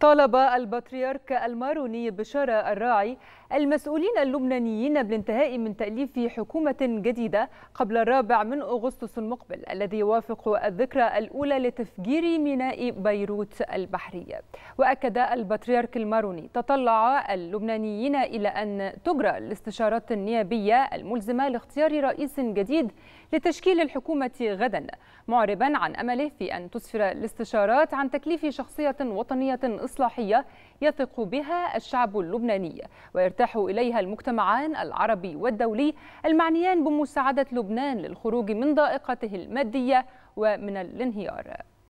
طالب البطريرك الماروني بشارة الراعي المسؤولين اللبنانيين بالانتهاء من تأليف حكومة جديدة قبل الرابع من أغسطس المقبل الذي يوافق الذكرى الأولى لتفجير ميناء بيروت البحري وأكد البطريرك الماروني تطلع اللبنانيين إلى أن تجرى الاستشارات النيابية الملزمة لاختيار رئيس جديد لتشكيل الحكومة غدا معربا عن أمله في أن تسفر الاستشارات عن تكليف شخصية وطنية الإصلاحية يثق بها الشعب اللبناني ويرتاح إليها المجتمعان العربي والدولي المعنيان بمساعدة لبنان للخروج من ضائقته المادية ومن الانهيار